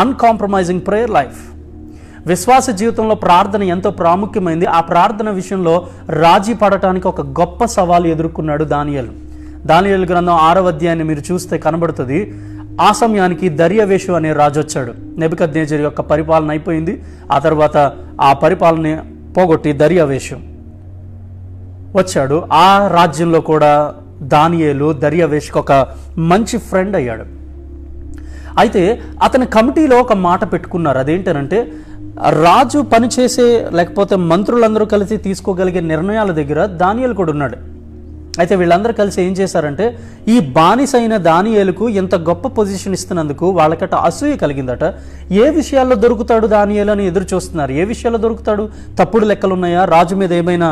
uncompromising prayer life విశ్వాస జీవితంలో ప్రార్థన ఎంతో ప్రాముఖ్యమైంది ఆ ప్రార్థన విషయంలో రాజీ పడటానికి ఒక గొప్ప సవాలు ఎదుర్కొన్నాడు దానియలు దానియలు గ్రంథం ఆరవ అధ్యాయాన్ని మీరు చూస్తే కనబడుతుంది ఆ సమయానికి దర్యవేషు అనే రాజు వచ్చాడు నెబిక నేజర్ యొక్క పరిపాలన అయిపోయింది ఆ తర్వాత ఆ పరిపాలన పోగొట్టి దర్యావేషం వచ్చాడు ఆ రాజ్యంలో కూడా దానియేలు దర్యావేష్కి ఒక మంచి ఫ్రెండ్ అయ్యాడు అయితే అతని కమిటీలో ఒక మాట పెట్టుకున్నారు అదేంటనంటే రాజు పనిచేసే లేకపోతే మంత్రులందరూ కలిసి తీసుకోగలిగే నిర్ణయాల దగ్గర దానియాలు కూడా ఉన్నాడు అయితే వీళ్ళందరూ కలిసి ఏం చేశారంటే ఈ బానిసైన దానియేలుకు ఇంత గొప్ప పొజిషన్ ఇస్తున్నందుకు వాళ్ళకట అసూయ కలిగిందట ఏ విషయాల్లో దొరుకుతాడు దానియేలు అని ఎదురు చూస్తున్నారు ఏ విషయాల్లో దొరుకుతాడు తప్పుడు లెక్కలున్నాయా రాజు మీద ఏమైనా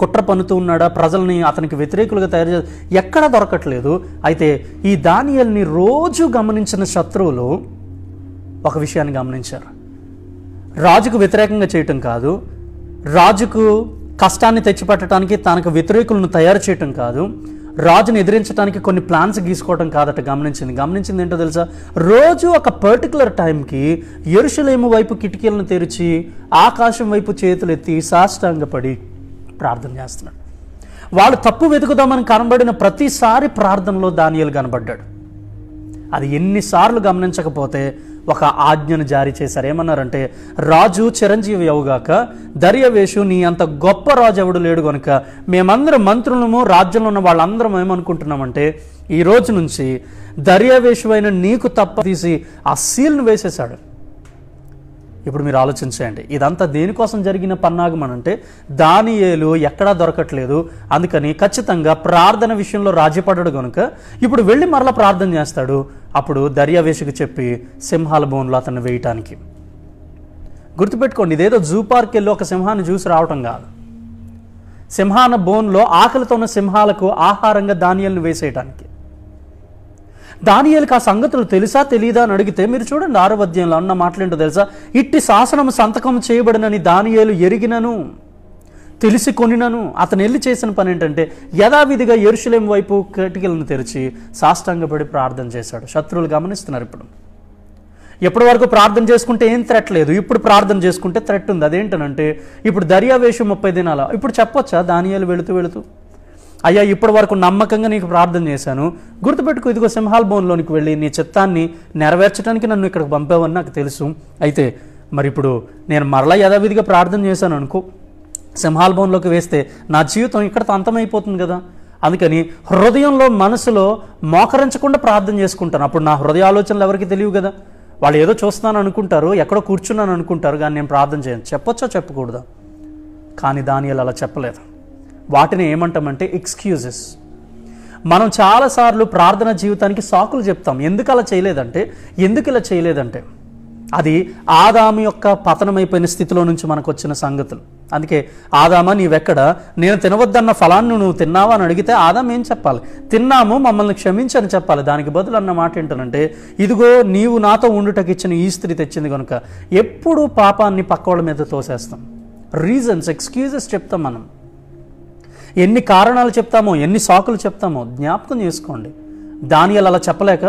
కుట్ర పన్నుతూ ఉన్నాడా ప్రజల్ని అతనికి వ్యతిరేకులుగా తయారు చే ఎక్కడ దొరకట్లేదు అయితే ఈ దానియల్ని రోజు గమనించిన శత్రువులు ఒక విషయాన్ని గమనించారు రాజుకు వ్యతిరేకంగా చేయటం కాదు రాజుకు కష్టాన్ని తెచ్చిపెట్టడానికి తనకు వ్యతిరేకులను తయారు చేయటం కాదు రాజుని ఎదిరించడానికి కొన్ని ప్లాన్స్ గీసుకోవడం కాదట గమనించింది గమనించింది ఏంటో తెలుసా రోజు ఒక పర్టికులర్ టైంకి ఎరుషులేము వైపు కిటికీలను తెరిచి ఆకాశం వైపు చేతులెత్తి సాష్టాంగపడి ప్రార్థన చేస్తున్నాడు వాళ్ళు తప్పు వెతుకుదామని కనబడిన ప్రతిసారి ప్రార్థనలో దానియలు కనబడ్డాడు అది ఎన్నిసార్లు గమనించకపోతే ఒక ఆజ్ఞను జారీ చేశారు ఏమన్నారంటే రాజు చిరంజీవి అవుగాక దర్యవేషు నీ అంత గొప్ప రాజు ఎవడు లేడు కనుక మేమందరం మంత్రులము రాజ్యంలో ఉన్న వాళ్ళందరం ఏమనుకుంటున్నామంటే ఈ రోజు నుంచి దర్యావేషు అయిన నీకు తప్ప తీసి ఆ సీల్ను వేసేశాడు ఇప్పుడు మీరు ఆలోచించండి ఇదంతా దేనికోసం జరిగిన పన్నాగమనంటే అంటే ఏలు ఎక్కడా దొరకట్లేదు అందుకని ఖచ్చితంగా ప్రార్థన విషయంలో రాజీపడ్డాడు కనుక ఇప్పుడు వెళ్ళి మరలా ప్రార్థన చేస్తాడు అప్పుడు దర్యావేశకు చెప్పి సింహాల బోన్లో అతన్ని వేయటానికి గుర్తుపెట్టుకోండి ఇదేదో జూ పార్క్ వెళ్ళి ఒక సింహాన్ని చూసి రావటం కాదు సింహాన బోన్లో ఆకలితో ఉన్న సింహాలకు ఆహారంగా ధాన్యాలను వేసేయటానికి దానియాలకు ఆ సంగతులు తెలుసా తెలియదా అని అడిగితే మీరు చూడండి ఆరవద్యంలో అన్న మాటలేంటో తెలుసా ఇట్టి శాసనం సంతకం చేయబడినని దానియలు ఎరిగినను తెలిసి కొనినను అతను వెళ్ళి చేసిన పని ఏంటంటే యథావిధిగా ఎరుషులేం వైపు కిటికలను తెరిచి సాష్టాంగపడి ప్రార్థన చేశాడు శత్రువులు గమనిస్తున్నారు ఇప్పుడు ఎప్పటి వరకు ప్రార్థన చేసుకుంటే ఏం థ్రెట్ లేదు ఇప్పుడు ప్రార్థన చేసుకుంటే థ్రెట్ ఉంది అదేంటనంటే ఇప్పుడు దర్యావేశం ముప్పై దినాల ఇప్పుడు చెప్పొచ్చా దానియాలు వెళుతూ వెళుతూ అయ్యా ఇప్పటి వరకు నమ్మకంగా నీకు ప్రార్థన చేశాను గుర్తుపెట్టుకు ఇదిగో సింహాల్ భవన్లోనికి వెళ్ళి నీ చిత్తాన్ని నెరవేర్చడానికి నన్ను ఇక్కడికి పంపావని నాకు తెలుసు అయితే మరి ఇప్పుడు నేను మరలా యథావిధిగా ప్రార్థన చేశాను అనుకో సింహాల్ భవన్లోకి వేస్తే నా జీవితం ఇక్కడతో అంతమైపోతుంది కదా అందుకని హృదయంలో మనసులో మోకరించకుండా ప్రార్థన చేసుకుంటాను అప్పుడు నా హృదయ ఆలోచనలు ఎవరికి తెలియవు కదా వాళ్ళు ఏదో చూస్తున్నాను అనుకుంటారు ఎక్కడో కూర్చున్నాను అనుకుంటారు కానీ నేను ప్రార్థన చేయను చెప్పొచ్చా చెప్పకూడదా కానీ దాని అలా చెప్పలేదు వాటిని ఏమంటామంటే ఎక్స్క్యూజెస్ మనం చాలాసార్లు ప్రార్థన జీవితానికి సాకులు చెప్తాం ఎందుకు అలా చేయలేదంటే ఎందుకు ఇలా చేయలేదంటే అది ఆదాము యొక్క పతనమైపోయిన స్థితిలో నుంచి మనకు వచ్చిన సంగతులు అందుకే ఆదామా నీవెక్కడ నేను తినవద్దన్న ఫలాన్ని నువ్వు తిన్నావా అని అడిగితే ఆదాం ఏం చెప్పాలి తిన్నాము మమ్మల్ని క్షమించని చెప్పాలి దానికి బదులు అన్న మాట ఏంటనంటే ఇదిగో నీవు నాతో ఉండుటకి ఇచ్చిన ఈ స్త్రీ తెచ్చింది కనుక ఎప్పుడు పాపాన్ని పక్కోళ్ళ మీద తోసేస్తాం రీజన్స్ ఎక్స్క్యూజెస్ చెప్తాం మనం ఎన్ని కారణాలు చెప్తామో ఎన్ని సాకులు చెప్తామో జ్ఞాపకం చేసుకోండి దానియాలు అలా చెప్పలేక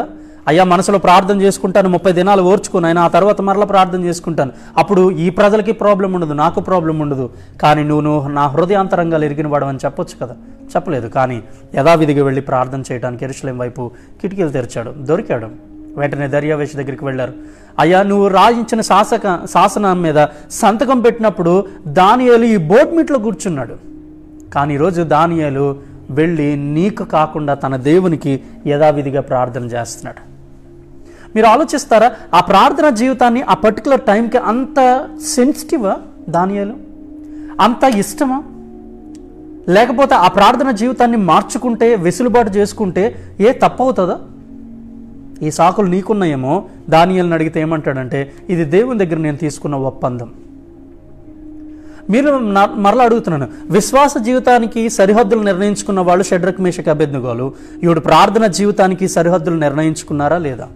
అయ్యా మనసులో ప్రార్థన చేసుకుంటాను ముప్పై దినాలు ఓర్చుకుని ఆయన ఆ తర్వాత మరలా ప్రార్థన చేసుకుంటాను అప్పుడు ఈ ప్రజలకి ప్రాబ్లం ఉండదు నాకు ప్రాబ్లం ఉండదు కానీ నువ్వు నువ్వు నా హృదయాంతరంగా వాడు అని చెప్పొచ్చు కదా చెప్పలేదు కానీ యథావిధిగా వెళ్ళి ప్రార్థన చేయడానికి ఎరుసలేం వైపు కిటికీలు తెరిచాడు దొరికాడు వెంటనే దర్యావేశ దగ్గరికి వెళ్ళారు అయ్యా నువ్వు రాజించిన శాసక శాసనం మీద సంతకం పెట్టినప్పుడు దానియాలు ఈ బోట్ మీట్లో కూర్చున్నాడు కానీ ఈరోజు దానియాలు వెళ్ళి నీకు కాకుండా తన దేవునికి యథావిధిగా ప్రార్థన చేస్తున్నాడు మీరు ఆలోచిస్తారా ఆ ప్రార్థన జీవితాన్ని ఆ పర్టికులర్ టైంకి అంత సెన్సిటివా దానియాలు అంత ఇష్టమా లేకపోతే ఆ ప్రార్థన జీవితాన్ని మార్చుకుంటే వెసులుబాటు చేసుకుంటే ఏ తప్పవుతుందా ఈ సాకులు నీకున్నాయేమో దానియాలను అడిగితే ఏమంటాడంటే ఇది దేవుని దగ్గర నేను తీసుకున్న ఒప్పందం మీరు మరలా అడుగుతున్నాను విశ్వాస జీవితానికి సరిహద్దులు నిర్ణయించుకున్న వాళ్ళు షడ్రక్ మేషక అభ్యర్థులు ఈవిడు ప్రార్థన జీవితానికి సరిహద్దులు నిర్ణయించుకున్నారా లేదా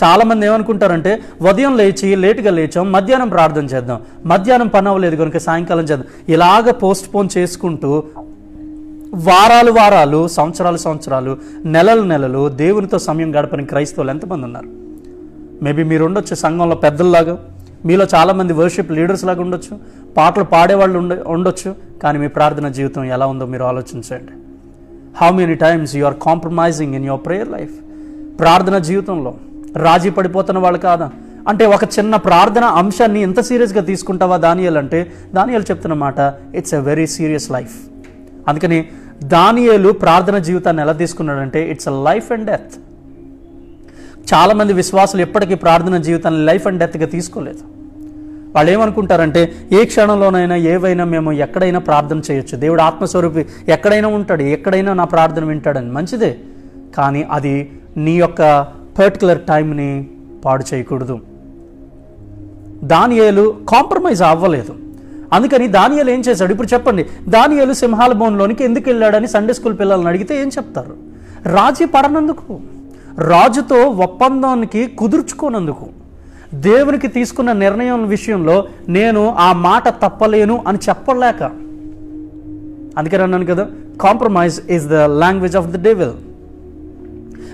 చాలామంది ఏమనుకుంటారంటే ఉదయం లేచి లేటుగా లేచాం మధ్యాహ్నం ప్రార్థన చేద్దాం మధ్యాహ్నం పని అవ్వలేదు కనుక సాయంకాలం చేద్దాం ఇలాగ పోస్ట్ పోన్ చేసుకుంటూ వారాలు వారాలు సంవత్సరాలు సంవత్సరాలు నెలలు నెలలు దేవునితో సమయం గడపని క్రైస్తవులు ఎంతమంది ఉన్నారు మేబీ మీరు ఉండొచ్చు సంఘంలో పెద్దల్లాగా మీలో చాలామంది వర్షిప్ లీడర్స్ లాగా ఉండొచ్చు పాటలు పాడేవాళ్ళు ఉండ ఉండొచ్చు కానీ మీ ప్రార్థన జీవితం ఎలా ఉందో మీరు ఆలోచించండి how many times you are compromising in your prayer life ప్రార్థన జీవితంలో రాజీ పడిపోతున్న వాళ్ళు కాదా అంటే ఒక చిన్న ప్రార్థన అంశాన్ని ఎంత సీరియస్గా తీసుకుంటావా దానియల్ అంటే దానియల్ చెప్తున్న మాట it's a very serious life అందుకని దానియలు ప్రార్థన జీవితాన్ని ఎలా తీసుకున్నాడంటే it's a life and death చాలామంది విశ్వాసులు ఎప్పటికీ ప్రార్థన జీవితాన్ని లైఫ్ అండ్ డెత్గా తీసుకోలేదు వాళ్ళు ఏమనుకుంటారంటే ఏ క్షణంలోనైనా ఏవైనా మేము ఎక్కడైనా ప్రార్థన చేయొచ్చు దేవుడు ఆత్మస్వరూపి ఎక్కడైనా ఉంటాడు ఎక్కడైనా నా ప్రార్థన వింటాడని మంచిదే కానీ అది నీ యొక్క పర్టికులర్ టైంని పాడు చేయకూడదు దానియాలు కాంప్రమైజ్ అవ్వలేదు అందుకని దానియాలు ఏం చేశాడు ఇప్పుడు చెప్పండి దానియాలు సింహాల భవన్లోనికి ఎందుకు వెళ్ళాడని సండే స్కూల్ పిల్లల్ని అడిగితే ఏం చెప్తారు రాజీ పడనందుకు రాజుతో ఒప్పందానికి కుదుర్చుకోనందుకు దేవునికి తీసుకున్న నిర్ణయం విషయంలో నేను ఆ మాట తప్పలేను అని చెప్పలేక అందుకే అన్నాను కదా compromise is the language of the devil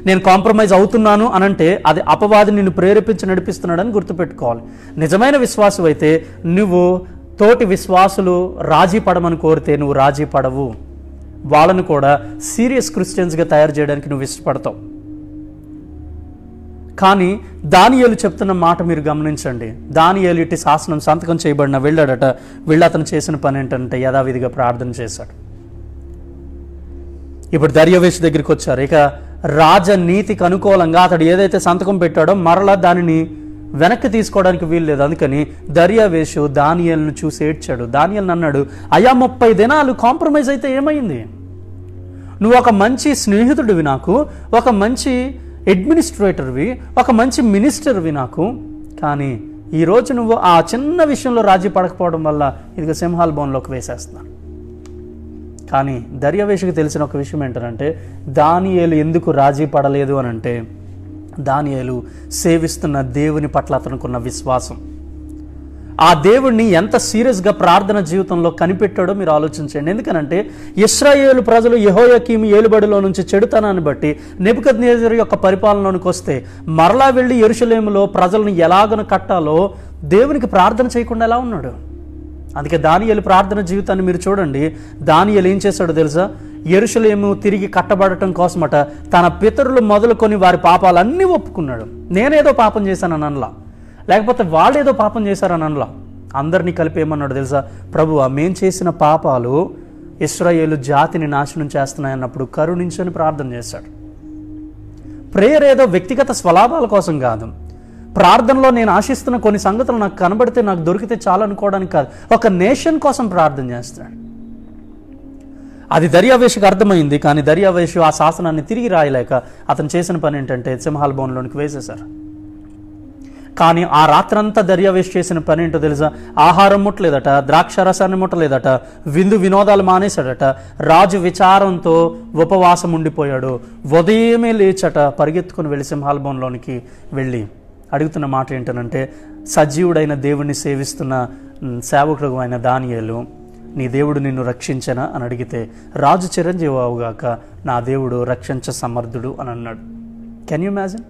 నేను కాంప్రమైజ్ అవుతున్నాను అనంటే అది అపవాది నిన్ను ప్రేరేపించి నడిపిస్తున్నాడని గుర్తుపెట్టుకోవాలి నిజమైన విశ్వాసం అయితే నువ్వు తోటి విశ్వాసులు రాజీ పడమని కోరితే నువ్వు రాజీ పడవు వాళ్ళను కూడా సీరియస్ క్రిస్టియన్స్గా తయారు చేయడానికి నువ్వు ఇష్టపడతావు కానీ దానియేలు చెప్తున్న మాట మీరు గమనించండి దానియేలు ఇటు శాసనం సంతకం చేయబడిన వెళ్ళాడట వెళ్ళి అతను చేసిన పని ఏంటంటే యథావిధిగా ప్రార్థన చేశాడు ఇప్పుడు దర్యావేష్ దగ్గరికి వచ్చారు ఇక రాజనీతికి అనుకూలంగా అతడు ఏదైతే సంతకం పెట్టాడో మరలా దానిని వెనక్కి తీసుకోవడానికి వీలు లేదు అందుకని దర్యావేషు దానియల్ను చూసి ఏడ్చాడు దానియల్ అన్నాడు అయా ముప్పై దినాలు కాంప్రమైజ్ అయితే ఏమైంది నువ్వు ఒక మంచి స్నేహితుడివి నాకు ఒక మంచి అడ్మినిస్ట్రేటర్వి ఒక మంచి మినిస్టర్వి నాకు కానీ ఈరోజు నువ్వు ఆ చిన్న విషయంలో రాజీ పడకపోవడం వల్ల ఇదిగో సింహాల్ బోన్లోకి వేసేస్తున్నాను కానీ దర్యావేషకు తెలిసిన ఒక విషయం ఏంటంటే దానియేలు ఎందుకు రాజీ పడలేదు అని అంటే దానియేలు సేవిస్తున్న దేవుని పట్ల అతనుకున్న విశ్వాసం ఆ దేవుడిని ఎంత సీరియస్గా ప్రార్థన జీవితంలో కనిపెట్టాడో మీరు ఆలోచించండి ఎందుకనంటే ఇస్రాయేలు ప్రజలు యహోయకీమి ఏలుబడిలో నుంచి చెడుతనాన్ని బట్టి నేజర్ యొక్క పరిపాలనలోనికి వస్తే మరలా వెళ్ళి ఎరుషలేములో ప్రజలను ఎలాగను కట్టాలో దేవునికి ప్రార్థన చేయకుండా ఎలా ఉన్నాడు అందుకే దానియలు ప్రార్థన జీవితాన్ని మీరు చూడండి దానియలు ఏం చేశాడో తెలుసా ఎరుసలేము తిరిగి కట్టబడటం కోసమట తన పితరులు మొదలుకొని వారి పాపాలన్నీ ఒప్పుకున్నాడు నేనేదో పాపం చేశాను అనలా లేకపోతే వాళ్ళు ఏదో పాపం చేశారని అనలా అందరినీ కలిపి ఏమన్నాడు తెలుసా ప్రభు మేం చేసిన పాపాలు ఇస్రాయేలు జాతిని నాశనం చేస్తున్నాయన్నప్పుడు కరుణించని ప్రార్థన చేశాడు ప్రేయర్ ఏదో వ్యక్తిగత స్వలాభాల కోసం కాదు ప్రార్థనలో నేను ఆశిస్తున్న కొన్ని సంగతులు నాకు కనబడితే నాకు దొరికితే అనుకోవడానికి కాదు ఒక నేషన్ కోసం ప్రార్థన చేస్తాడు అది దర్యావేషకు అర్థమైంది కానీ దర్యావేషు ఆ శాసనాన్ని తిరిగి రాయలేక అతను చేసిన పని ఏంటంటే సింహాల్ భవన్లోనికి వేసేశారు కానీ ఆ రాత్రంతా దర్యావేష్ చేసిన పని ఏంటో తెలుసా ఆహారం ముట్టలేదట ద్రాక్ష రసాన్ని ముట్టలేదట విందు వినోదాలు మానేశాడట రాజు విచారంతో ఉపవాసం ఉండిపోయాడు ఉదయమే లేచట పరిగెత్తుకుని వెళ్ళి సింహాల్బంలోనికి వెళ్ళి అడుగుతున్న మాట ఏంటనంటే సజీవుడైన దేవుణ్ణి సేవిస్తున్న సేవకుడు అయిన దానియలు నీ దేవుడు నిన్ను రక్షించనా అని అడిగితే రాజు చిరంజీవి గాక నా దేవుడు రక్షించ సమర్థుడు అని అన్నాడు కెన్ యూ ఇమాజిన్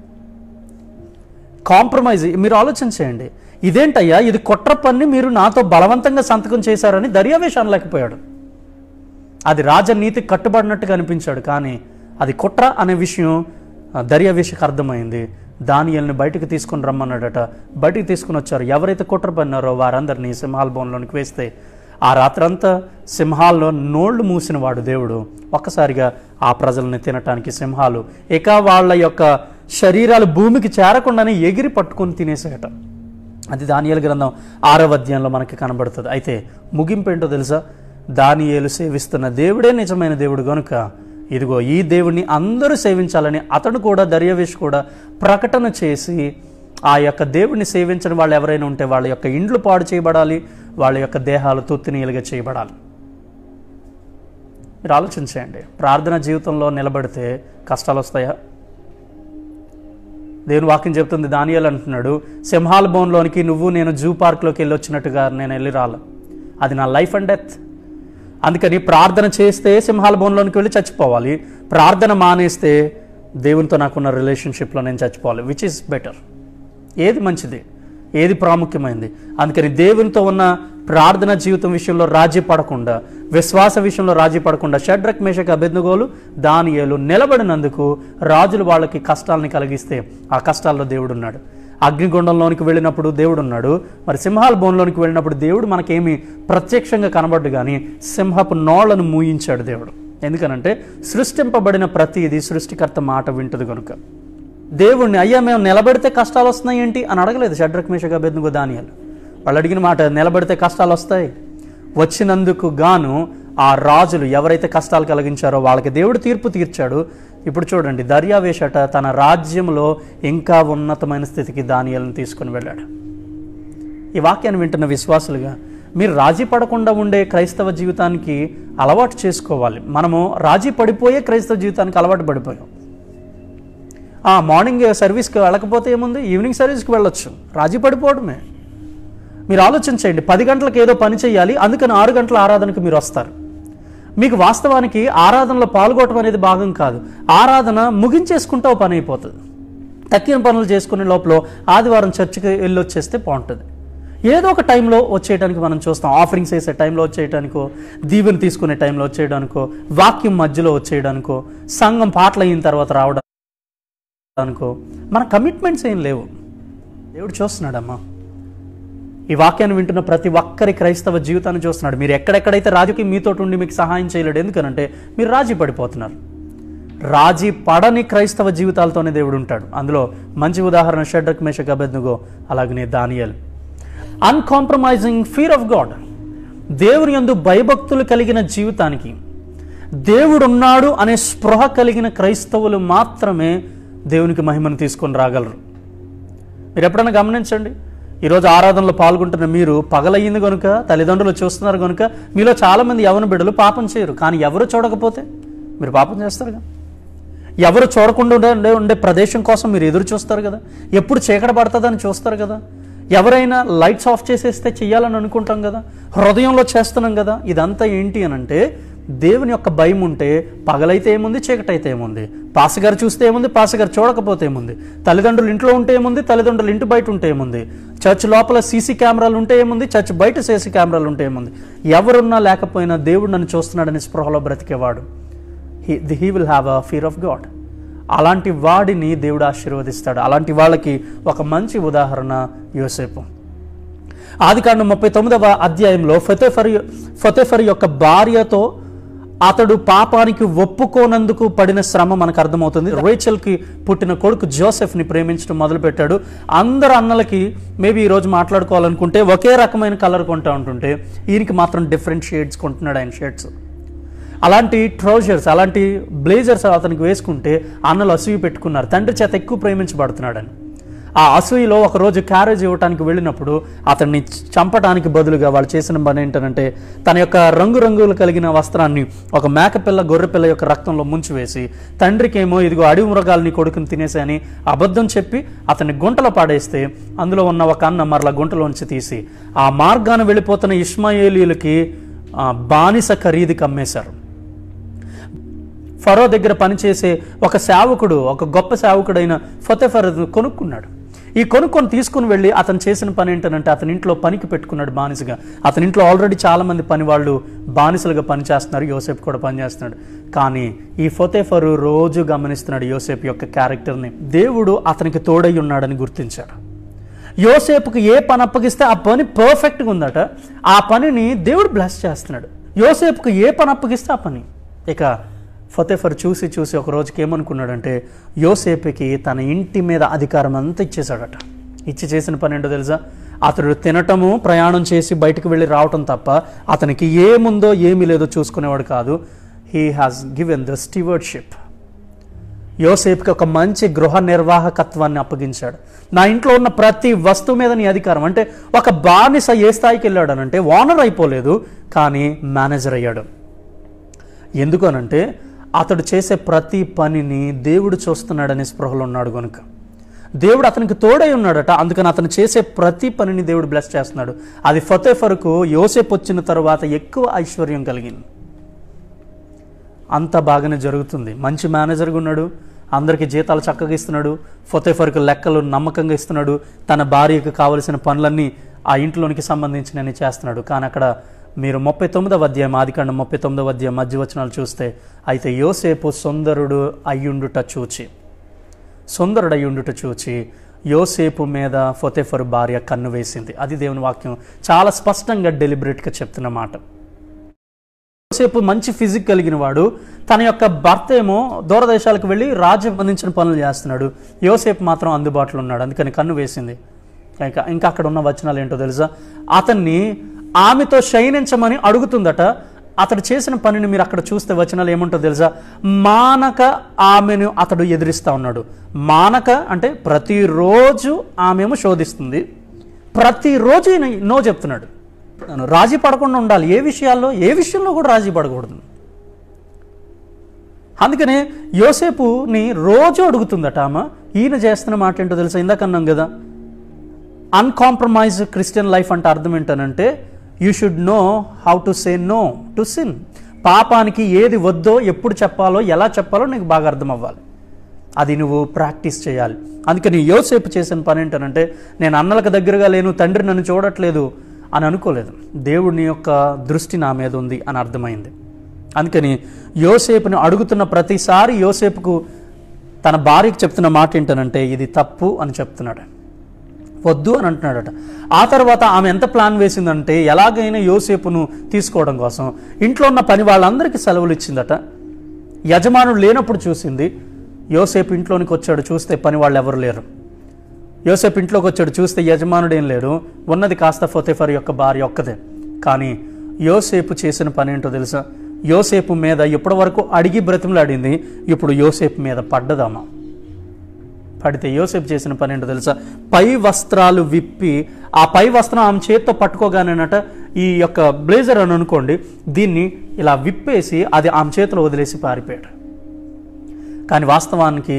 కాంప్రమైజ్ మీరు ఆలోచన చేయండి ఇదేంటయ్యా ఇది కుట్ర పని మీరు నాతో బలవంతంగా సంతకం చేశారని దర్యావేష్ అనలేకపోయాడు అది రాజనీతికి కట్టుబడినట్టుగా అనిపించాడు కానీ అది కుట్ర అనే విషయం దర్యావేశకు అర్థమైంది దానియల్ని బయటకు తీసుకుని రమ్మన్నాడట బయటకు తీసుకుని వచ్చారు ఎవరైతే కుట్ర పన్నారో వారందరినీ భవన్లోనికి వేస్తే ఆ రాత్రంతా సింహాల్లో నోళ్లు మూసినవాడు దేవుడు ఒక్కసారిగా ఆ ప్రజల్ని తినటానికి సింహాలు ఇక వాళ్ళ యొక్క శరీరాలు భూమికి చేరకుండానే ఎగిరి పట్టుకొని తినేసాయట అది దానియాల గ్రంథం ఆరవ అధ్యాయంలో మనకి కనబడుతుంది అయితే ముగింపు ఏంటో తెలుసా దానియేలు సేవిస్తున్న దేవుడే నిజమైన దేవుడు కనుక ఇదిగో ఈ దేవుడిని అందరూ సేవించాలని అతడు కూడా దర్యావేష్ కూడా ప్రకటన చేసి ఆ యొక్క దేవుడిని సేవించని వాళ్ళు ఎవరైనా ఉంటే వాళ్ళ యొక్క ఇండ్లు పాడు చేయబడాలి వాళ్ళ యొక్క దేహాలు తొత్తినీయులుగా చేయబడాలి మీరు ఆలోచించేయండి ప్రార్థన జీవితంలో నిలబడితే కష్టాలు వస్తాయా దేవుని వాక్యం చెప్తుంది దానియాలు అంటున్నాడు సింహాల భవన్లోనికి నువ్వు నేను జూ పార్క్లోకి వెళ్ళి వచ్చినట్టుగా నేను వెళ్ళి రాల అది నా లైఫ్ అండ్ డెత్ అందుకని ప్రార్థన చేస్తే సింహాల భవన్లోనికి వెళ్ళి చచ్చిపోవాలి ప్రార్థన మానేస్తే దేవునితో నాకున్న రిలేషన్షిప్లో నేను చచ్చిపోవాలి విచ్ ఇస్ బెటర్ ఏది మంచిది ఏది ప్రాముఖ్యమైంది అందుకని దేవునితో ఉన్న ప్రార్థన జీవితం విషయంలో రాజీ పడకుండా విశ్వాస విషయంలో రాజీ పడకుండా షడ్రక్ బెందుగోలు అభ్యర్థగోలు దానియేలు నిలబడినందుకు రాజులు వాళ్ళకి కష్టాలని కలిగిస్తే ఆ కష్టాల్లో దేవుడున్నాడు అగ్నిగుండంలోనికి వెళ్ళినప్పుడు దేవుడు ఉన్నాడు మరి సింహాల బోన్లోనికి వెళ్ళినప్పుడు దేవుడు మనకేమి ప్రత్యక్షంగా కనబడ్డు కానీ సింహపు నోళ్లను మూయించాడు దేవుడు ఎందుకనంటే సృష్టింపబడిన ప్రతిది సృష్టికర్త మాట వింటది కనుక దేవుణ్ణి అయ్యా మేము నిలబడితే కష్టాలు వస్తున్నాయి ఏంటి అని అడగలేదు మేషగా బెందుగో దానియాలు వాళ్ళు అడిగిన మాట నిలబడితే కష్టాలు వస్తాయి వచ్చినందుకు గాను ఆ రాజులు ఎవరైతే కష్టాలు కలిగించారో వాళ్ళకి దేవుడు తీర్పు తీర్చాడు ఇప్పుడు చూడండి దర్యావేషట తన రాజ్యంలో ఇంకా ఉన్నతమైన స్థితికి దానియాలను తీసుకుని వెళ్ళాడు ఈ వాక్యాన్ని వింటున్న విశ్వాసులుగా మీరు రాజీ పడకుండా ఉండే క్రైస్తవ జీవితానికి అలవాటు చేసుకోవాలి మనము రాజీ పడిపోయే క్రైస్తవ జీవితానికి అలవాటు పడిపోయాం ఆ మార్నింగ్ సర్వీస్కి వెళ్ళకపోతే ఏముంది ఈవినింగ్ సర్వీస్కి వెళ్ళొచ్చు రాజీ పడిపోవడమే మీరు ఆలోచించండి పది గంటలకు ఏదో పని చేయాలి అందుకని ఆరు గంటల ఆరాధనకు మీరు వస్తారు మీకు వాస్తవానికి ఆరాధనలో పాల్గొనడం అనేది భాగం కాదు ఆరాధన ఓ పని అయిపోతుంది తక్కిన పనులు చేసుకునే లోపల ఆదివారం చర్చికి వెళ్ళి వచ్చేస్తే బాగుంటుంది ఏదో ఒక టైంలో వచ్చేయడానికి మనం చూస్తాం ఆఫరింగ్స్ వేసే టైంలో వచ్చేయడానికో దీవెని తీసుకునే టైంలో వచ్చేయడానికో వాక్యం మధ్యలో వచ్చేయడానికో సంఘం పాటలు అయిన తర్వాత రావడానికి మన కమిట్మెంట్స్ ఏం లేవు దేవుడు చూస్తున్నాడమ్మా ఈ వాక్యాన్ని వింటున్న ప్రతి ఒక్కరి క్రైస్తవ జీవితాన్ని చూస్తున్నాడు మీరు ఎక్కడెక్కడైతే రాజుకి మీతో ఉండి మీకు సహాయం చేయలేడు ఎందుకనంటే మీరు రాజీ పడిపోతున్నారు రాజీ పడని క్రైస్తవ జీవితాలతోనే దేవుడు ఉంటాడు అందులో మంచి ఉదాహరణ షడ్రక్ మేష గబెద్దుగో అలాగనే Daniel uncompromising fear of God దేవుని యందు భయభక్తులు కలిగిన జీవితానికి దేవుడు ఉన్నాడు అనే స్పృహ కలిగిన క్రైస్తవులు మాత్రమే దేవునికి మహిమను తీసుకొని రాగలరు మీరు ఎప్పుడైనా గమనించండి ఈరోజు ఆరాధనలో పాల్గొంటున్న మీరు పగలయ్యింది కనుక తల్లిదండ్రులు చూస్తున్నారు కనుక మీలో చాలామంది యవన బిడ్డలు పాపం చేయరు కానీ ఎవరు చూడకపోతే మీరు పాపం చేస్తారు కదా ఎవరు చూడకుండా ఉండే ఉండే ప్రదేశం కోసం మీరు ఎదురు చూస్తారు కదా ఎప్పుడు చీకట పడుతుందని చూస్తారు కదా ఎవరైనా లైట్స్ ఆఫ్ చేసేస్తే చేయాలని అనుకుంటాం కదా హృదయంలో చేస్తున్నాం కదా ఇదంతా ఏంటి అని అంటే దేవుని యొక్క భయం ఉంటే పగలైతే ఏముంది చీకటైతే ఏముంది పాసగారు చూస్తే ఏముంది పాసగారు చూడకపోతే ఏముంది తల్లిదండ్రులు ఇంట్లో ఉంటే ఏముంది తల్లిదండ్రులు ఇంటి బయట ఉంటే ఏముంది చర్చ్ లోపల సీసీ కెమెరాలు ఉంటే ఏముంది చర్చ్ బయట సీసీ కెమెరాలు ఉంటే ఏముంది ఎవరున్నా లేకపోయినా దేవుడు నన్ను చూస్తున్నాడని స్పృహలో బ్రతికేవాడు he the he will have a fear of God అలాంటి వాడిని దేవుడు ఆశీర్వదిస్తాడు అలాంటి వాళ్ళకి ఒక మంచి ఉదాహరణ యోసేపు కాండం ముప్పై తొమ్మిదవ అధ్యాయంలో ఫతేఫర్ ఫతేఫర్ యొక్క భార్యతో అతడు పాపానికి ఒప్పుకోనందుకు పడిన శ్రమ మనకు అర్థమవుతుంది రేచల్కి పుట్టిన కొడుకు జోసెఫ్ని ప్రేమించడం మొదలుపెట్టాడు అందరు అన్నలకి మేబీ ఈరోజు మాట్లాడుకోవాలనుకుంటే ఒకే రకమైన కలర్ కొంటా ఉంటుంటే ఈయనకి మాత్రం డిఫరెంట్ షేడ్స్ కొంటున్నాడు ఆయన షేడ్స్ అలాంటి ట్రౌజర్స్ అలాంటి బ్లేజర్స్ అతనికి వేసుకుంటే అన్నలు అసూయి పెట్టుకున్నారు తండ్రి చేత ఎక్కువ ప్రేమించబడుతున్నాడని ఆ అసూయలో ఒకరోజు క్యారేజ్ ఇవ్వటానికి వెళ్ళినప్పుడు అతన్ని చంపటానికి బదులుగా వాళ్ళు చేసిన పని ఏంటంటే తన యొక్క రంగురంగులు కలిగిన వస్త్రాన్ని ఒక మేకపిల్ల గొర్రెపిల్ల యొక్క రక్తంలో ముంచివేసి తండ్రికేమో ఇదిగో అడవి మృగాలని కొడుకుని తినేసాయని అబద్ధం చెప్పి అతన్ని గుంటలో పాడేస్తే అందులో ఉన్న ఒక అన్న మరలా గుంటలోంచి తీసి ఆ మార్గాన వెళ్ళిపోతున్న ఇస్మాయేలీలకి బానిస ఖరీదు కమ్మేశారు ఫరో దగ్గర పనిచేసే ఒక సేవకుడు ఒక గొప్ప సేవకుడైన ఫతెఫర్ కొనుక్కున్నాడు ఈ కొనుక్కొని తీసుకుని వెళ్ళి అతను చేసిన పని ఏంటనంటే అతని ఇంట్లో పనికి పెట్టుకున్నాడు బానిసగా అతని ఇంట్లో ఆల్రెడీ చాలామంది పని వాళ్ళు బానిసలుగా పనిచేస్తున్నారు యోసేపు కూడా పనిచేస్తున్నాడు కానీ ఈ ఫొతేఫరు రోజు గమనిస్తున్నాడు యోసేపు యొక్క క్యారెక్టర్ని దేవుడు అతనికి తోడై ఉన్నాడని గుర్తించాడు యోసేపుకి ఏ పని అప్పగిస్తే ఆ పని పర్ఫెక్ట్గా ఉందట ఆ పనిని దేవుడు బ్లెస్ చేస్తున్నాడు యోసేపుకి ఏ పని అప్పగిస్తే ఆ పని ఇక ఫతేఫర్ చూసి చూసి ఒక రోజుకి ఏమనుకున్నాడంటే యోసేపుకి తన ఇంటి మీద అధికారం అంతా ఇచ్చేశాడట ఇచ్చి చేసిన పని ఏంటో తెలుసా అతడు తినటము ప్రయాణం చేసి బయటకు వెళ్ళి రావటం తప్ప అతనికి ఏముందో ఏమీ లేదో చూసుకునేవాడు కాదు he has given the stewardship యోసేపుకి ఒక మంచి గృహ నిర్వాహకత్వాన్ని అప్పగించాడు నా ఇంట్లో ఉన్న ప్రతి వస్తువు మీద నీ అధికారం అంటే ఒక బానిస ఏ స్థాయికి వెళ్ళాడనంటే ఓనర్ అయిపోలేదు కానీ మేనేజర్ అయ్యాడు ఎందుకనంటే అతడు చేసే ప్రతి పనిని దేవుడు చూస్తున్నాడనే స్పృహలో ఉన్నాడు కనుక దేవుడు అతనికి తోడై ఉన్నాడట అందుకని అతను చేసే ప్రతి పనిని దేవుడు బ్లెస్ చేస్తున్నాడు అది ఫతేఫర్కు యోసేపు వచ్చిన తర్వాత ఎక్కువ ఐశ్వర్యం కలిగింది అంత బాగానే జరుగుతుంది మంచి మేనేజర్గా ఉన్నాడు అందరికీ జీతాలు చక్కగా ఇస్తున్నాడు ఫతేఫర్కు లెక్కలు నమ్మకంగా ఇస్తున్నాడు తన భార్యకు కావలసిన పనులన్నీ ఆ ఇంట్లోనికి సంబంధించినవి చేస్తున్నాడు కానీ అక్కడ మీరు ముప్పై తొమ్మిదవ అధ్యాయం ఆదికాండం ముప్పై తొమ్మిదవ అధ్యాయం మధ్య వచనాలు చూస్తే అయితే యోసేపు సుందరుడు అయ్యుండుట చూచి సుందరుడు అయ్యుండుట చూచి యోసేపు మీద ఫొతేఫర్ భార్య కన్ను వేసింది అది దేవుని వాక్యం చాలా స్పష్టంగా డెలిబరేట్గా చెప్తున్న మాట యోసేపు మంచి ఫిజిక్ కలిగిన వాడు తన యొక్క భర్త ఏమో దూరదేశాలకు వెళ్ళి రాజ్యం అందించిన పనులు చేస్తున్నాడు యోసేపు మాత్రం అందుబాటులో ఉన్నాడు అందుకని కన్ను వేసింది ఇంకా ఇంకా అక్కడ ఉన్న వచనాలు ఏంటో తెలుసా అతన్ని ఆమెతో శయనించమని అడుగుతుందట అతడు చేసిన పనిని మీరు అక్కడ చూస్తే వచనాలు ఏముంటో తెలుసా మానక ఆమెను అతడు ఎదిరిస్తూ ఉన్నాడు మానక అంటే ప్రతిరోజు ఆమెము శోధిస్తుంది ప్రతిరోజు నో చెప్తున్నాడు రాజీ పడకుండా ఉండాలి ఏ విషయాల్లో ఏ విషయంలో కూడా రాజీ పడకూడదు అందుకనే యోసేపుని రోజు అడుగుతుందట ఆమె ఈయన చేస్తున్న మాట ఏంటో తెలుసా ఇందాకన్నాం కదా అన్కాంప్రమైజ్ క్రిస్టియన్ లైఫ్ అంటే అర్థం ఏంటనంటే you should know how to say no to sin పాపానికి ఏది వద్దో ఎప్పుడు చెప్పాలో ఎలా చెప్పాలో నీకు బాగా అర్థం అవ్వాలి అది నువ్వు ప్రాక్టీస్ చేయాలి అందుకని యోసేపు చేసిన పని ఏంటనంటే నేను అన్నలకు దగ్గరగా లేను తండ్రి నన్ను చూడట్లేదు అని అనుకోలేదు దేవుడిని యొక్క దృష్టి నా మీద ఉంది అని అర్థమైంది అందుకని యోసేపుని అడుగుతున్న ప్రతిసారి యోసేపుకు తన భార్యకు చెప్తున్న మాట ఏంటనంటే ఇది తప్పు అని చెప్తున్నాడు వద్దు అని అంటున్నాడట ఆ తర్వాత ఆమె ఎంత ప్లాన్ వేసిందంటే ఎలాగైనా యోసేపును తీసుకోవడం కోసం ఇంట్లో ఉన్న పని వాళ్ళందరికీ సెలవులు ఇచ్చిందట యజమానుడు లేనప్పుడు చూసింది యోసేపు ఇంట్లోనికి వచ్చాడు చూస్తే పని వాళ్ళు ఎవరు లేరు యోసేపు ఇంట్లోకి వచ్చాడు చూస్తే యజమానుడు ఏం లేడు ఉన్నది కాస్త ఫోతేఫర్ యొక్క భార్య ఒక్కదే కానీ యోసేపు చేసిన పని ఏంటో తెలుసా యోసేపు మీద ఇప్పటి వరకు అడిగి బ్రతిమలాడింది ఇప్పుడు యోసేపు మీద పడ్డదామా పడితే యోసేపు చేసిన పని ఏంటో తెలుసా పై వస్త్రాలు విప్పి ఆ పై వస్త్రం ఆమె చేత్తో పట్టుకోగానేనట ఈ యొక్క బ్లేజర్ అని అనుకోండి దీన్ని ఇలా విప్పేసి అది ఆమె చేతిలో వదిలేసి పారిపోయాడు కానీ వాస్తవానికి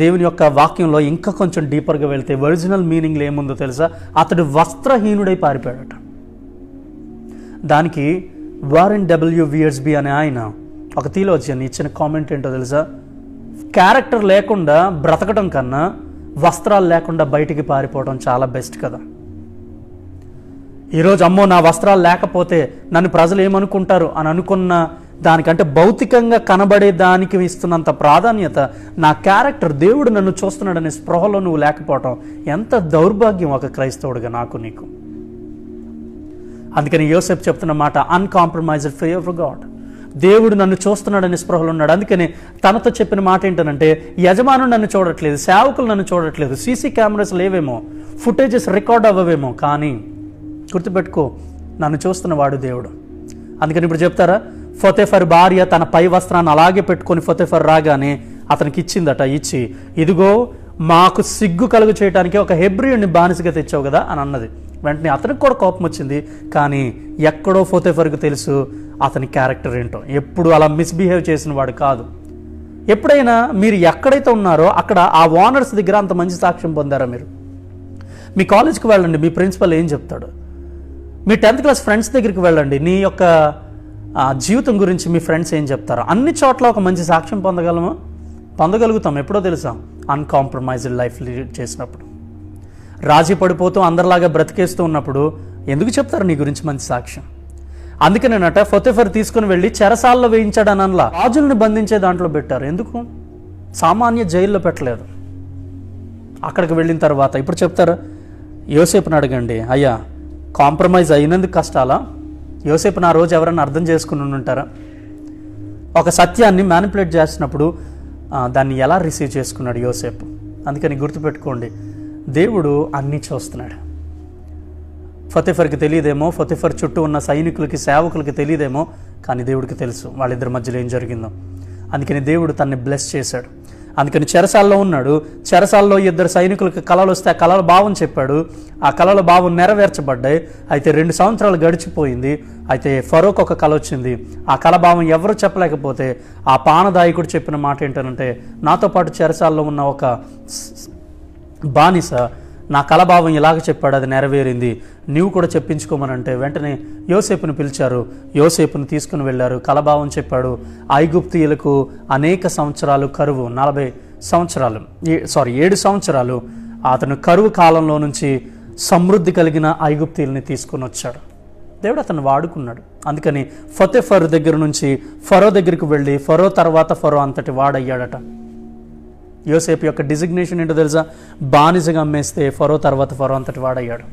దేవుని యొక్క వాక్యంలో ఇంకా కొంచెం డీపర్గా వెళ్తే ఒరిజినల్ మీనింగ్లో ఏముందో తెలుసా అతడు వస్త్రహీనుడై పారిపోయాడట దానికి వారెన్ డబ్ల్యూ విఎస్బి అనే ఆయన ఒక థియోలజియన్ ఇచ్చిన కామెంట్ ఏంటో తెలుసా క్యారెక్టర్ లేకుండా బ్రతకడం కన్నా వస్త్రాలు లేకుండా బయటికి పారిపోవడం చాలా బెస్ట్ కదా ఈరోజు అమ్మో నా వస్త్రాలు లేకపోతే నన్ను ప్రజలు ఏమనుకుంటారు అని అనుకున్న దానికంటే భౌతికంగా కనబడే దానికి ఇస్తున్నంత ప్రాధాన్యత నా క్యారెక్టర్ దేవుడు నన్ను చూస్తున్నాడనే స్పృహలో నువ్వు లేకపోవటం ఎంత దౌర్భాగ్యం ఒక క్రైస్తవుడిగా నాకు నీకు అందుకని యోసెప్ చెప్తున్న మాట అన్కాంప్రమైజ్డ్ ఫేవర్ గాడ్ దేవుడు నన్ను చూస్తున్నాడని స్పృహలు ఉన్నాడు అందుకని తనతో చెప్పిన మాట ఏంటంటే యజమానుడు నన్ను చూడట్లేదు సేవకులు నన్ను చూడట్లేదు సీసీ కెమెరాస్ లేవేమో ఫుటేజెస్ రికార్డ్ అవ్వవేమో కానీ గుర్తుపెట్టుకో నన్ను చూస్తున్నవాడు దేవుడు అందుకని ఇప్పుడు చెప్తారా ఫతేఫర్ భార్య తన పై వస్త్రాన్ని అలాగే పెట్టుకొని ఫతేఫర్ రాగానే అతనికి ఇచ్చిందట ఇచ్చి ఇదిగో మాకు సిగ్గు కలుగు చేయడానికి ఒక హెబ్రియుడిని బానిసగా తెచ్చావు కదా అని అన్నది వెంటనే అతనికి కూడా కోపం వచ్చింది కానీ ఎక్కడో పోతే వరకు తెలుసు అతని క్యారెక్టర్ ఏంటో ఎప్పుడు అలా మిస్బిహేవ్ చేసిన వాడు కాదు ఎప్పుడైనా మీరు ఎక్కడైతే ఉన్నారో అక్కడ ఆ ఓనర్స్ దగ్గర అంత మంచి సాక్ష్యం పొందారా మీరు మీ కాలేజ్కి వెళ్ళండి మీ ప్రిన్సిపల్ ఏం చెప్తాడు మీ టెన్త్ క్లాస్ ఫ్రెండ్స్ దగ్గరికి వెళ్ళండి నీ యొక్క జీవితం గురించి మీ ఫ్రెండ్స్ ఏం చెప్తారు అన్ని చోట్ల ఒక మంచి సాక్ష్యం పొందగలము పొందగలుగుతాం ఎప్పుడో తెలుసాం అన్కాంప్రమైజ్డ్ లైఫ్ లీడ్ చేసినప్పుడు రాజీ పడిపోతూ అందరిలాగా బ్రతికేస్తూ ఉన్నప్పుడు ఎందుకు చెప్తారు నీ గురించి మంచి సాక్ష్యం అందుకనేనట ఫతేఫర్ తీసుకుని వెళ్ళి చెరసాల్లో వేయించాడని అనలా రాజులను బంధించే దాంట్లో పెట్టారు ఎందుకు సామాన్య జైల్లో పెట్టలేదు అక్కడికి వెళ్ళిన తర్వాత ఇప్పుడు చెప్తారు యోసేపుని అడగండి అయ్యా కాంప్రమైజ్ అయినందుకు కష్టాలా యోసేపు నా రోజు ఎవరైనా అర్థం చేసుకుని ఉంటారా ఒక సత్యాన్ని మ్యానిపులేట్ చేసినప్పుడు దాన్ని ఎలా రిసీవ్ చేసుకున్నాడు యోసేపు అందుకని గుర్తుపెట్టుకోండి దేవుడు అన్నీ చూస్తున్నాడు ఫతేఫర్కి తెలియదేమో ఫతేఫర్ చుట్టూ ఉన్న సైనికులకి సేవకులకి తెలియదేమో కానీ దేవుడికి తెలుసు వాళ్ళిద్దరి మధ్యలో ఏం జరిగిందో అందుకని దేవుడు తన్ని బ్లెస్ చేశాడు అందుకని చెరసాల్లో ఉన్నాడు చెరసాల్లో ఇద్దరు సైనికులకు కళలు వస్తే ఆ కళల భావం చెప్పాడు ఆ కళల భావం నెరవేర్చబడ్డాయి అయితే రెండు సంవత్సరాలు గడిచిపోయింది అయితే ఫరోక్ ఒక కళ వచ్చింది ఆ కళ భావం ఎవరు చెప్పలేకపోతే ఆ పానదాయకుడు చెప్పిన మాట ఏంటంటే నాతో పాటు చెరసాల్లో ఉన్న ఒక బానిస నా కలభావం ఇలాగ చెప్పాడు అది నెరవేరింది నీవు కూడా చెప్పించుకోమనంటే వెంటనే యోసేపును పిలిచారు యోసేపును తీసుకుని వెళ్ళారు కలభావం చెప్పాడు ఐగుప్తీయులకు అనేక సంవత్సరాలు కరువు నలభై సంవత్సరాలు సారీ ఏడు సంవత్సరాలు అతను కరువు కాలంలో నుంచి సమృద్ధి కలిగిన ఐగుప్తీయుల్ని తీసుకుని వచ్చాడు దేవుడు అతను వాడుకున్నాడు అందుకని ఫతేఫరు దగ్గర నుంచి ఫరో దగ్గరికి వెళ్ళి ఫరో తర్వాత ఫరో అంతటి వాడయ్యాడట యోసేపు యొక్క డిజిగ్నేషన్ ఏంటో తెలుసా బానిసగా అమ్మేస్తే ఫరో తర్వాత ఫరో అంతటి వాడయ్యాడు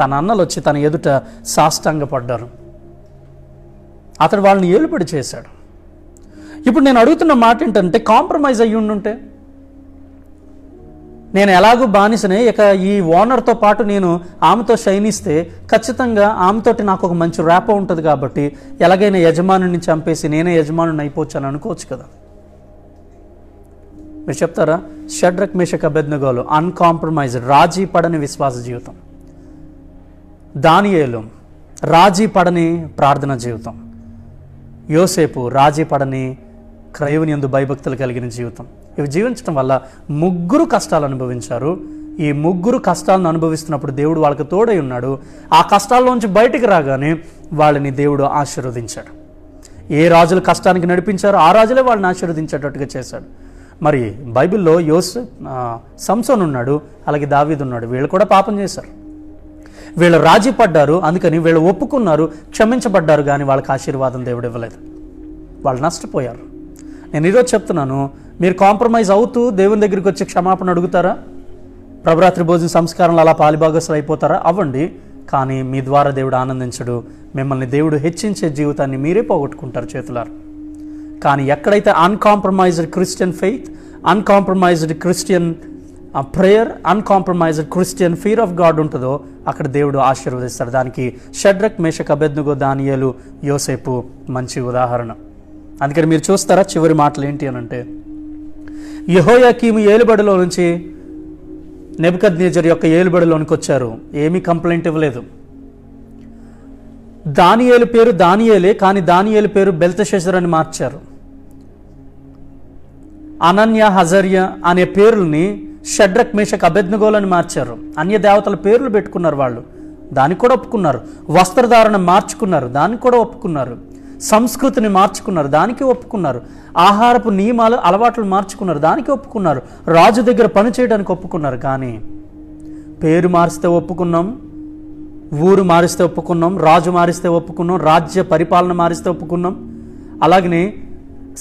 తన అన్నలు వచ్చి తన ఎదుట సాష్టాంగపడ్డారు అతడు వాళ్ళని ఏలుపడి చేశాడు ఇప్పుడు నేను అడుగుతున్న మాట ఏంటంటే కాంప్రమైజ్ అయ్యి ఉండుంటే నేను ఎలాగూ బానిసనే ఇక ఈ ఓనర్తో పాటు నేను ఆమెతో శయనిస్తే ఖచ్చితంగా ఆమెతోటి నాకు ఒక మంచి ర్యాపో ఉంటుంది కాబట్టి ఎలాగైనా యజమానుని చంపేసి నేనే యజమానుని అయిపోవచ్చాను అనుకోవచ్చు కదా మీరు చెప్తారా షడ్రక్ మేషక బెద్నగోలు అన్కాంప్రమైజ్ రాజీ పడని విశ్వాస జీవితం దానియేలు రాజీ పడని ప్రార్థన జీవితం యోసేపు రాజీ పడని క్రయవుని ఎందు భయభక్తులు కలిగిన జీవితం ఇవి జీవించడం వల్ల ముగ్గురు కష్టాలు అనుభవించారు ఈ ముగ్గురు కష్టాలను అనుభవిస్తున్నప్పుడు దేవుడు వాళ్ళకి తోడై ఉన్నాడు ఆ కష్టాల్లోంచి బయటికి రాగానే వాళ్ళని దేవుడు ఆశీర్వదించాడు ఏ రాజులు కష్టానికి నడిపించారో ఆ రాజులే వాళ్ళని ఆశీర్వదించేటట్టుగా చేశాడు మరి బైబిల్లో యోస్ సంసోన్ ఉన్నాడు అలాగే దావీదు ఉన్నాడు వీళ్ళు కూడా పాపం చేశారు వీళ్ళు రాజీ పడ్డారు అందుకని వీళ్ళు ఒప్పుకున్నారు క్షమించబడ్డారు కానీ వాళ్ళకి ఆశీర్వాదం దేవుడు ఇవ్వలేదు వాళ్ళు నష్టపోయారు నేను ఈరోజు చెప్తున్నాను మీరు కాంప్రమైజ్ అవుతూ దేవుని దగ్గరికి వచ్చి క్షమాపణ అడుగుతారా ప్రభరాత్రి భోజన సంస్కారంలో అలా పాలిభాగస్సులు అయిపోతారా అవ్వండి కానీ మీ ద్వారా దేవుడు ఆనందించడు మిమ్మల్ని దేవుడు హెచ్చించే జీవితాన్ని మీరే పోగొట్టుకుంటారు చేతులారు కానీ ఎక్కడైతే uncompromised Christian faith uncompromised Christian prayer uncompromised Christian fear of God ఉంటుందో అక్కడ దేవుడు ఆశీర్వదిస్తారు దానికి షడ్రక్ మేషక్ అభెద్నుగో దానియలు యోసేపు మంచి ఉదాహరణ అందుకని మీరు చూస్తారా చివరి మాటలు ఏంటి అని అంటే యహోయాకీము ఏలుబడిలో నుంచి నెబద్ నేజర్ యొక్క ఏలుబడిలోనికి వచ్చారు ఏమీ కంప్లైంట్ ఇవ్వలేదు దానియేలు పేరు దానియేలే కానీ దానియేలు పేరు బెల్తశేషర్ అని మార్చారు అనన్య హజర్య అనే పేర్లని షడ్రక్ మేషక్ అని మార్చారు అన్య దేవతల పేర్లు పెట్టుకున్నారు వాళ్ళు దానికి కూడా ఒప్పుకున్నారు వస్త్రధారణ మార్చుకున్నారు దానికి కూడా ఒప్పుకున్నారు సంస్కృతిని మార్చుకున్నారు దానికి ఒప్పుకున్నారు ఆహారపు నియమాలు అలవాట్లు మార్చుకున్నారు దానికి ఒప్పుకున్నారు రాజు దగ్గర పని చేయడానికి ఒప్పుకున్నారు కానీ పేరు మార్చితే ఒప్పుకున్నాం ఊరు మారిస్తే ఒప్పుకున్నాం రాజు మారిస్తే ఒప్పుకున్నాం రాజ్య పరిపాలన మారిస్తే ఒప్పుకున్నాం అలాగనే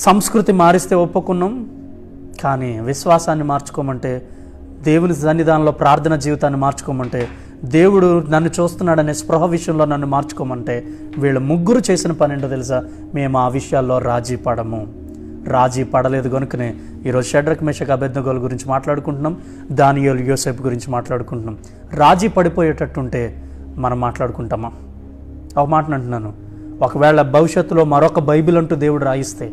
సంస్కృతి మారిస్తే ఒప్పుకున్నాం కానీ విశ్వాసాన్ని మార్చుకోమంటే దేవుని సన్నిధానంలో ప్రార్థన జీవితాన్ని మార్చుకోమంటే దేవుడు నన్ను చూస్తున్నాడనే స్పృహ విషయంలో నన్ను మార్చుకోమంటే వీళ్ళు ముగ్గురు చేసిన పని ఏంటో తెలుసా మేము ఆ విషయాల్లో రాజీ పడము రాజీ పడలేదు కనుకనే ఈరోజు షడ్రక్ మేషక్ అభ్యర్థగోల గురించి మాట్లాడుకుంటున్నాం దానియోలు యోసేపు గురించి మాట్లాడుకుంటున్నాం రాజీ పడిపోయేటట్టుంటే మనం మాట్లాడుకుంటామా ఒక మాట అంటున్నాను ఒకవేళ భవిష్యత్తులో మరొక బైబిల్ అంటూ దేవుడు రాయిస్తే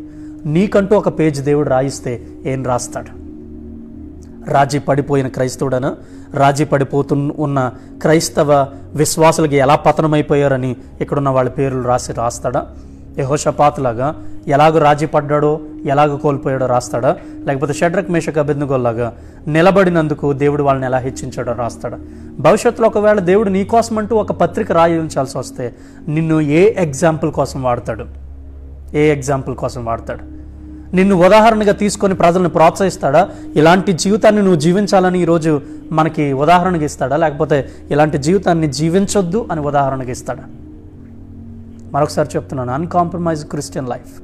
నీకంటూ ఒక పేజ్ దేవుడు రాయిస్తే ఏం రాస్తాడు రాజీ పడిపోయిన క్రైస్తవుడను రాజీ పడిపోతు ఉన్న క్రైస్తవ విశ్వాసులకి ఎలా పతనమైపోయారని ఇక్కడున్న వాళ్ళ పేర్లు రాసి రాస్తాడా యహోషపాతులాగా ఎలాగో రాజీ పడ్డాడో ఎలాగ కోల్పోయాడో రాస్తాడా లేకపోతే షడ్రక్ మేషక బెందుగోల్లాగా నిలబడినందుకు దేవుడు వాళ్ళని ఎలా హెచ్చించాడో రాస్తాడా భవిష్యత్తులో ఒకవేళ దేవుడు నీ కోసం అంటూ ఒక పత్రిక రాయించాల్సి వస్తే నిన్ను ఏ ఎగ్జాంపుల్ కోసం వాడతాడు ఏ ఎగ్జాంపుల్ కోసం వాడతాడు నిన్ను ఉదాహరణగా తీసుకొని ప్రజలను ప్రోత్సహిస్తాడా ఇలాంటి జీవితాన్ని నువ్వు జీవించాలని ఈరోజు మనకి ఉదాహరణగా ఇస్తాడా లేకపోతే ఇలాంటి జీవితాన్ని జీవించొద్దు అని ఉదాహరణగా ఇస్తాడా మరొకసారి చెప్తున్నాను అన్కాంప్రమైజ్ క్రిస్టియన్ లైఫ్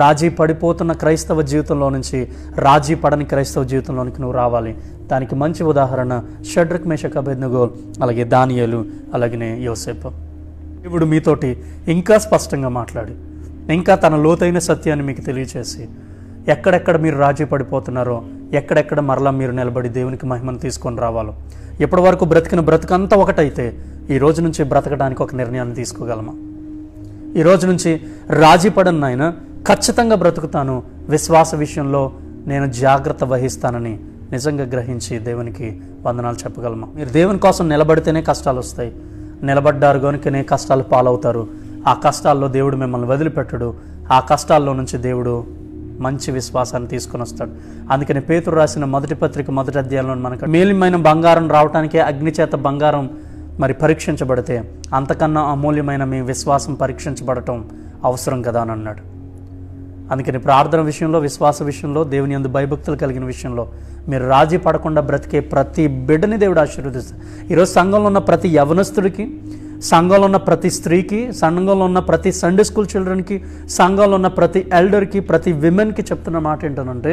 రాజీ పడిపోతున్న క్రైస్తవ జీవితంలో నుంచి రాజీ పడని క్రైస్తవ జీవితంలోనికి నువ్వు రావాలి దానికి మంచి ఉదాహరణ షడ్రక్ మేషక్ అభెద్నగోల్ అలాగే దానియలు అలాగే యోసెప్ ఇప్పుడు మీతోటి ఇంకా స్పష్టంగా మాట్లాడి ఇంకా తన లోతైన సత్యాన్ని మీకు తెలియచేసి ఎక్కడెక్కడ మీరు రాజీ పడిపోతున్నారో ఎక్కడెక్కడ మరలా మీరు నిలబడి దేవునికి మహిమను తీసుకొని రావాలో ఎప్పటి వరకు బ్రతికిన బ్రతుకంతా ఒకటైతే ఈ రోజు నుంచి బ్రతకడానికి ఒక నిర్ణయాన్ని తీసుకోగలమా ఈ రోజు నుంచి రాజీ పడను నాయన ఖచ్చితంగా బ్రతుకుతాను విశ్వాస విషయంలో నేను జాగ్రత్త వహిస్తానని నిజంగా గ్రహించి దేవునికి వందనాలు చెప్పగలము మీరు దేవుని కోసం నిలబడితేనే కష్టాలు వస్తాయి నిలబడ్డారు కనుకనే కష్టాలు పాలవుతారు ఆ కష్టాల్లో దేవుడు మిమ్మల్ని వదిలిపెట్టడు ఆ కష్టాల్లో నుంచి దేవుడు మంచి విశ్వాసాన్ని తీసుకుని వస్తాడు అందుకని పేతురు రాసిన మొదటి పత్రిక మొదటి అధ్యాయంలో మనకు మేలిమైన బంగారం రావడానికి అగ్నిచేత బంగారం మరి పరీక్షించబడితే అంతకన్నా అమూల్యమైన మీ విశ్వాసం పరీక్షించబడటం అవసరం కదా అని అన్నాడు అందుకని ప్రార్థన విషయంలో విశ్వాస విషయంలో దేవుని అందు భయభక్తులు కలిగిన విషయంలో మీరు రాజీ పడకుండా బ్రతికే ప్రతి బిడ్డని దేవుడు ఆశీర్వదిస్తారు ఈరోజు సంఘంలో ఉన్న ప్రతి యవనస్తుడికి సంఘంలో ఉన్న ప్రతి స్త్రీకి సంఘంలో ఉన్న ప్రతి సండే స్కూల్ చిల్డ్రన్కి సంఘంలో ఉన్న ప్రతి ఎల్డర్కి ప్రతి విమెన్కి చెప్తున్న మాట ఏంటంటే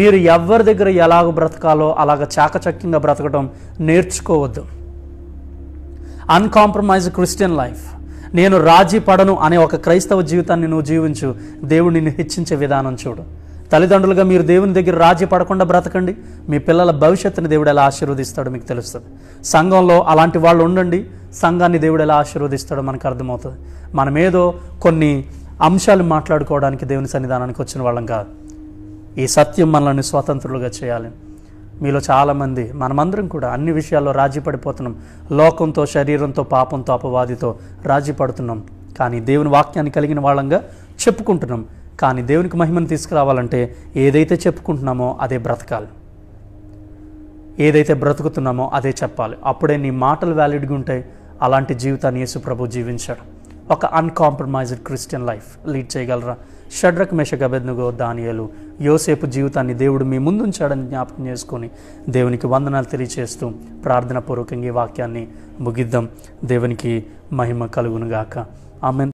మీరు ఎవరి దగ్గర ఎలాగ బ్రతకాలో అలాగ చాకచక్యంగా బ్రతకడం నేర్చుకోవద్దు అన్కాంప్రమైజ్ క్రిస్టియన్ లైఫ్ నేను రాజీ పడను అనే ఒక క్రైస్తవ జీవితాన్ని నువ్వు జీవించు దేవుడు నిన్ను హెచ్చించే విధానం చూడు తల్లిదండ్రులుగా మీరు దేవుని దగ్గర రాజీ పడకుండా బ్రతకండి మీ పిల్లల భవిష్యత్తుని దేవుడు ఎలా ఆశీర్వదిస్తాడో మీకు తెలుస్తుంది సంఘంలో అలాంటి వాళ్ళు ఉండండి సంఘాన్ని దేవుడు ఎలా ఆశీర్వదిస్తాడో మనకు అర్థమవుతుంది మనమేదో కొన్ని అంశాలు మాట్లాడుకోవడానికి దేవుని సన్నిధానానికి వచ్చిన వాళ్ళం కాదు ఈ సత్యం మనల్ని స్వతంత్రులుగా చేయాలి మీలో చాలామంది మనమందరం కూడా అన్ని విషయాల్లో రాజీ పడిపోతున్నాం లోకంతో శరీరంతో పాపంతో అపవాదితో రాజీ పడుతున్నాం కానీ దేవుని వాక్యాన్ని కలిగిన వాళ్ళంగా చెప్పుకుంటున్నాం కానీ దేవునికి మహిమను తీసుకురావాలంటే ఏదైతే చెప్పుకుంటున్నామో అదే బ్రతకాలి ఏదైతే బ్రతుకుతున్నామో అదే చెప్పాలి అప్పుడే నీ మాటలు వ్యాలిడ్గా ఉంటాయి అలాంటి జీవితాన్ని యేసు ప్రభు జీవించాడు ఒక అన్కాంప్రమైజ్డ్ క్రిస్టియన్ లైఫ్ లీడ్ చేయగలరా షడ్రక్ మెషకబెద్నుగో దానియలు యోసేపు జీవితాన్ని దేవుడు మీ ముందుంచాడని జ్ఞాపకం చేసుకొని దేవునికి వందనాలు తెలియచేస్తూ ప్రార్థన పూర్వకంగా ఈ వాక్యాన్ని ముగిద్దాం దేవునికి మహిమ కలుగునుగాక ఆమె